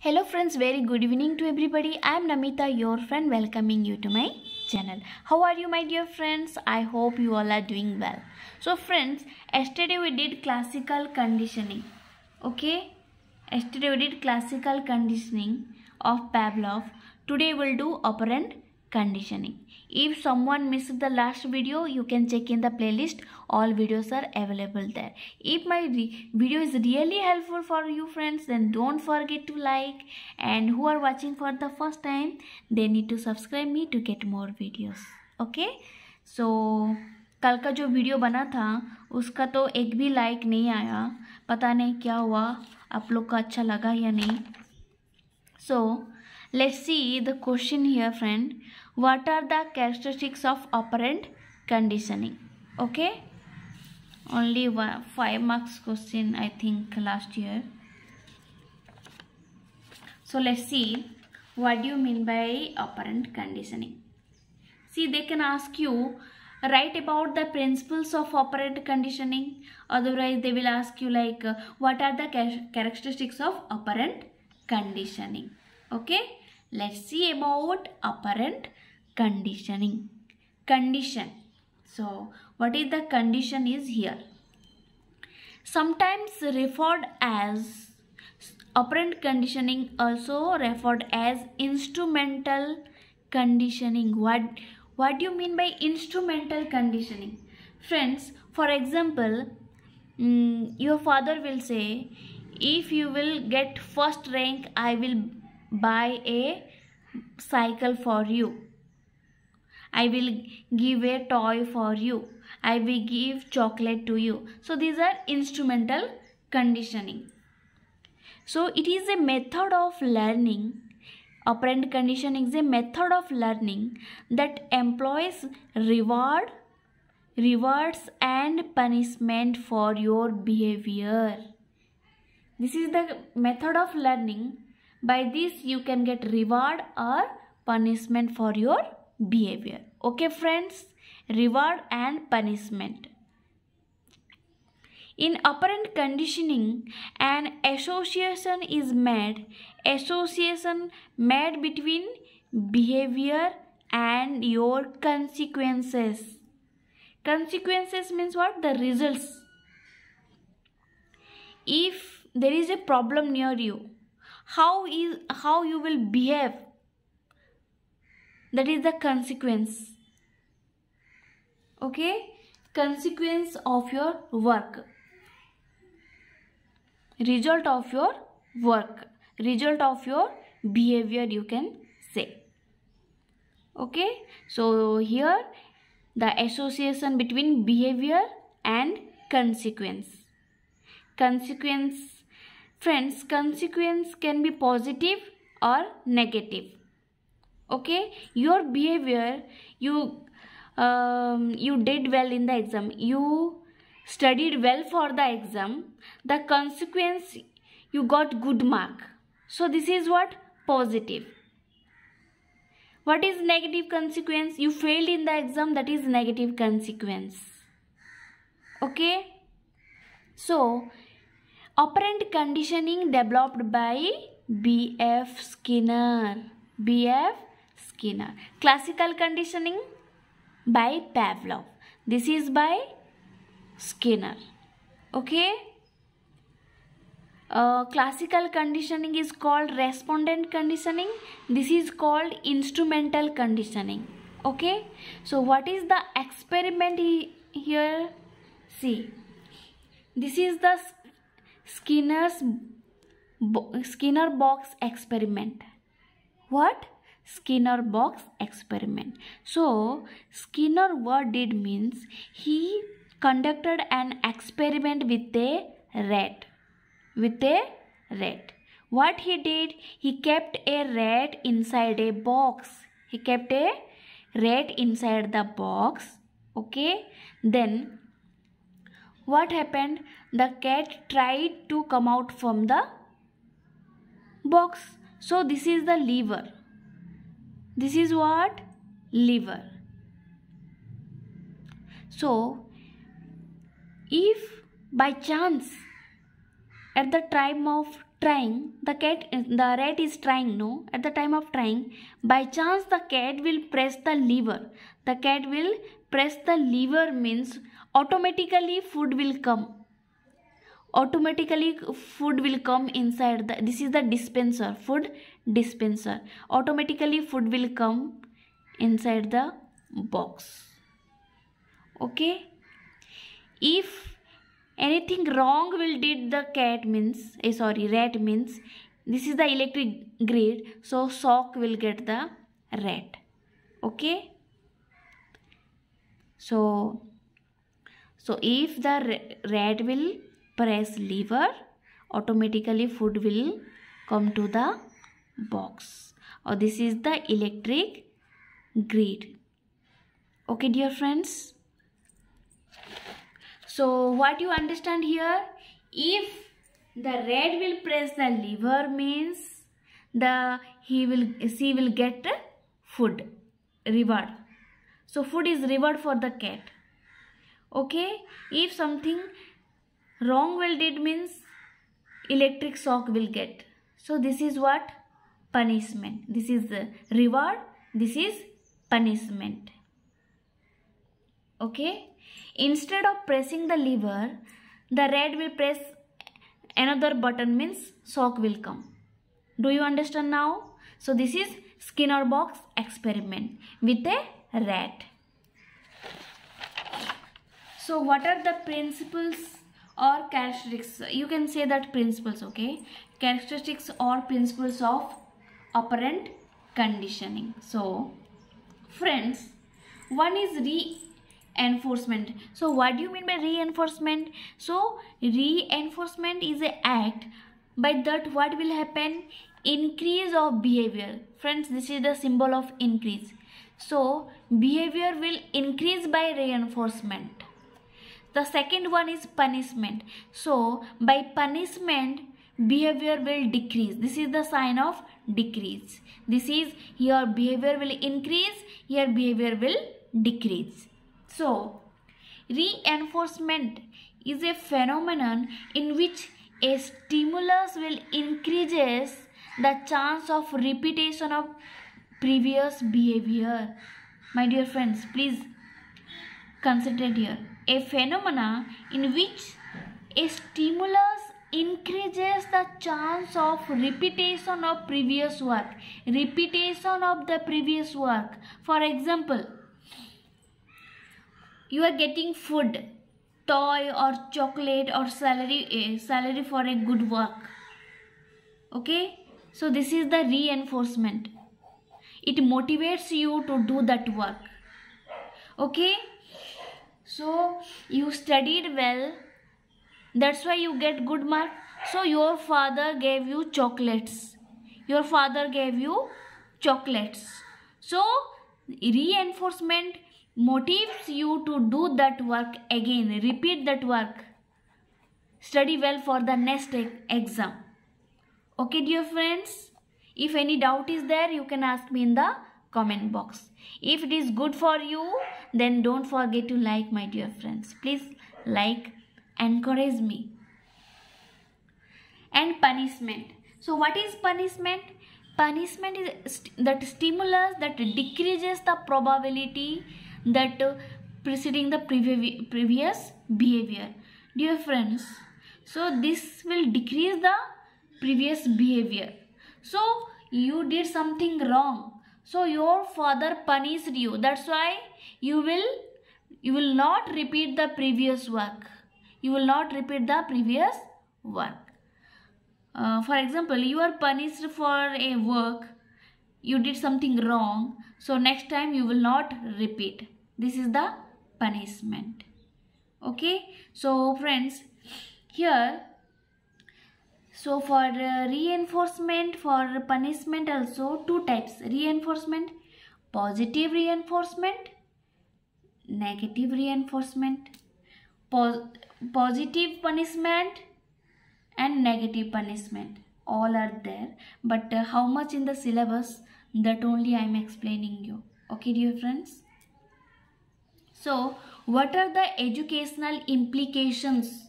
Hello friends, very good evening to everybody. I am Namita, your friend, welcoming you to my channel. How are you my dear friends? I hope you all are doing well. So friends, yesterday we did classical conditioning. Okay? Yesterday we did classical conditioning of Pavlov. Today we will do operand conditioning. If someone missed the last video, you can check in the playlist. All videos are available there. If my video is really helpful for you friends, then don't forget to like. And who are watching for the first time, they need to subscribe me to get more videos. Okay? So... कल का जो video बना था उसका तो एक भी like नहीं आया पता नहीं क्या हुआ आप लोग का अच्छा लगा या नहीं सो so, Let's see the question here friend. What are the characteristics of operant conditioning? Okay. Only one, 5 marks question I think last year. So let's see what do you mean by operant conditioning. See they can ask you write about the principles of operant conditioning otherwise they will ask you like what are the characteristics of operant conditioning okay Let's see about apparent conditioning. Condition. So, what is the condition is here. Sometimes referred as apparent conditioning also referred as instrumental conditioning. What, what do you mean by instrumental conditioning? Friends, for example, mm, your father will say, if you will get first rank, I will buy a cycle for you. I will give a toy for you. I will give chocolate to you. So these are instrumental conditioning. So it is a method of learning. Operant conditioning is a method of learning that employs reward, rewards and punishment for your behavior. This is the method of learning by this you can get reward or punishment for your behavior. Okay friends, reward and punishment. In apparent conditioning, an association is made. Association made between behavior and your consequences. Consequences means what? The results. If there is a problem near you, how is how you will behave that is the consequence okay consequence of your work result of your work result of your behavior you can say okay so here the association between behavior and consequence consequence Friends, consequence can be positive or negative. Okay, your behavior, you um, you did well in the exam, you studied well for the exam. The consequence, you got good mark. So this is what positive. What is negative consequence? You failed in the exam, that is negative consequence. Okay. So, Operant conditioning developed by B.F. Skinner. B.F. Skinner. Classical conditioning by Pavlov. This is by Skinner. Okay. Uh, classical conditioning is called respondent conditioning. This is called instrumental conditioning. Okay. So what is the experiment he here? See. This is the Skinner's bo Skinner box experiment. What? Skinner box experiment. So Skinner what did means he conducted an experiment with a rat. With a rat. What he did? He kept a rat inside a box. He kept a rat inside the box. Okay. Then what happened? The cat tried to come out from the box. So this is the lever. This is what? Lever. So if by chance at the time of trying the cat the rat is trying no at the time of trying by chance the cat will press the lever the cat will press the lever means automatically food will come automatically food will come inside the this is the dispenser food dispenser automatically food will come inside the box okay if anything wrong will did the cat means eh, sorry rat means this is the electric grid so sock will get the rat okay so so if the rat will press lever automatically food will come to the box or this is the electric grid okay dear friends so what you understand here if the red will press the lever means the he will she will get food reward so food is reward for the cat okay if something wrong will did means electric shock will get so this is what punishment this is the reward this is punishment okay instead of pressing the lever the red will press another button means shock will come do you understand now so this is skinner box experiment with a rat so what are the principles or characteristics you can say that principles okay characteristics or principles of operant conditioning so friends one is reinforcement so what do you mean by reinforcement so reinforcement is an act by that what will happen increase of behavior friends this is the symbol of increase so behavior will increase by reinforcement the second one is punishment. So by punishment, behavior will decrease. This is the sign of decrease. This is your behavior will increase, Your behavior will decrease. So reinforcement is a phenomenon in which a stimulus will increases the chance of repetition of previous behavior. My dear friends, please considered here. A phenomena in which a stimulus increases the chance of repetition of previous work repetition of the previous work for example you are getting food toy or chocolate or salary salary for a good work okay so this is the reinforcement it motivates you to do that work okay so you studied well that's why you get good mark so your father gave you chocolates your father gave you chocolates so reinforcement motivates you to do that work again repeat that work study well for the next exam okay dear friends if any doubt is there you can ask me in the comment box if it is good for you, then don't forget to like my dear friends. Please like, encourage me. And punishment. So what is punishment? Punishment is st that stimulus that decreases the probability that uh, preceding the previ previous behavior. Dear friends, so this will decrease the previous behavior. So you did something wrong so your father punished you. That's why you will you will not repeat the previous work. You will not repeat the previous work. Uh, for example, you are punished for a work. You did something wrong. So next time you will not repeat. This is the punishment. Okay. So friends, here so for uh, reinforcement, for punishment also two types. Reinforcement, positive reinforcement, negative reinforcement. Po positive punishment and negative punishment. All are there. But uh, how much in the syllabus that only I am explaining you. Okay dear friends. So what are the educational implications?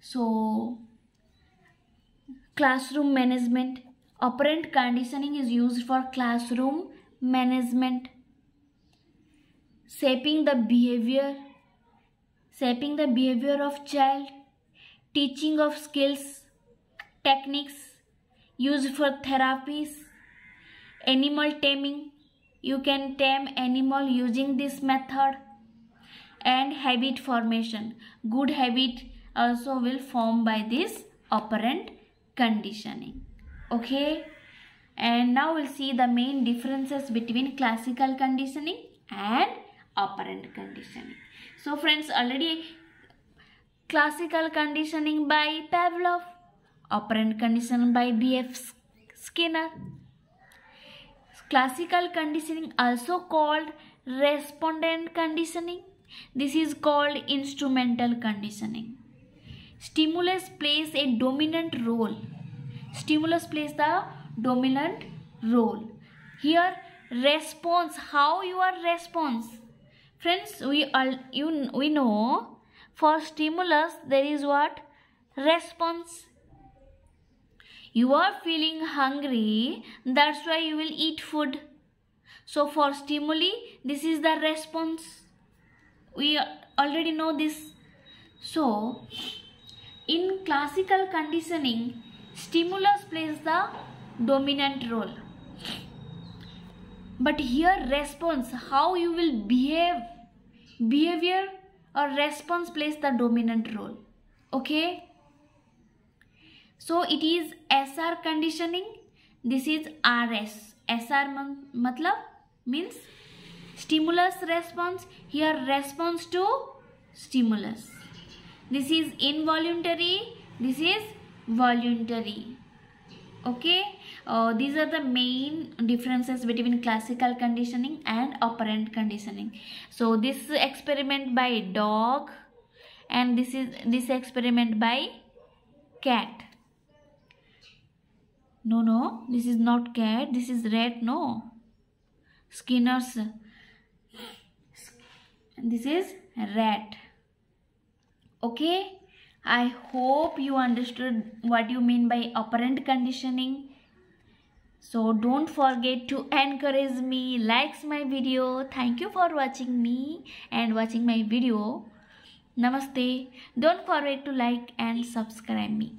So classroom management. Operant conditioning is used for classroom management. Shaping the behavior. Shaping the behavior of child. Teaching of skills, techniques, used for therapies. Animal taming. You can tame animal using this method. And habit formation. Good habit also will form by this operant conditioning okay and now we'll see the main differences between classical conditioning and operant conditioning so friends already classical conditioning by pavlov operant conditioning by bf skinner classical conditioning also called respondent conditioning this is called instrumental conditioning stimulus plays a dominant role stimulus plays the dominant role here response how your response friends we all you we know for stimulus there is what response you are feeling hungry that's why you will eat food so for stimuli this is the response we already know this so in classical conditioning, stimulus plays the dominant role. But here response, how you will behave, behavior or response plays the dominant role. Okay. So it is SR conditioning. This is RS. SR matlab means stimulus response. Here response to stimulus. This is involuntary. This is voluntary. Okay. Uh, these are the main differences between classical conditioning and operant conditioning. So this experiment by dog and this is this experiment by cat. No, no, this is not cat. This is rat. No, Skinner's. This is rat okay i hope you understood what you mean by operant conditioning so don't forget to encourage me likes my video thank you for watching me and watching my video namaste don't forget to like and subscribe me